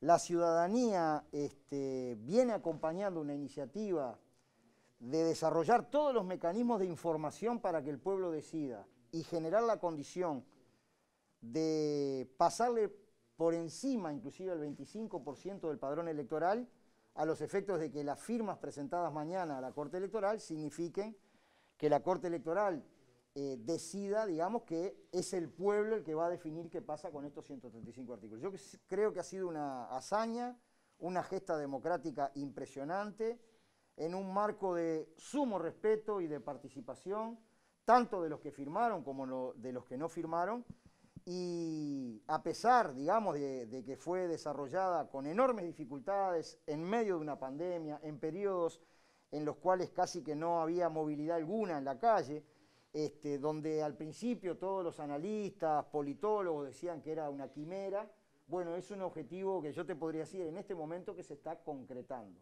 La ciudadanía este, viene acompañando una iniciativa de desarrollar todos los mecanismos de información para que el pueblo decida y generar la condición de pasarle por encima inclusive el 25% del padrón electoral a los efectos de que las firmas presentadas mañana a la Corte Electoral signifiquen que la Corte Electoral eh, decida, digamos, que es el pueblo el que va a definir qué pasa con estos 135 artículos. Yo creo que ha sido una hazaña, una gesta democrática impresionante, en un marco de sumo respeto y de participación, tanto de los que firmaron como de los que no firmaron, y a pesar, digamos, de que fue desarrollada con enormes dificultades, en medio de una pandemia, en periodos en los cuales casi que no había movilidad alguna en la calle, este, donde al principio todos los analistas, politólogos decían que era una quimera, bueno, es un objetivo que yo te podría decir en este momento que se está concretando.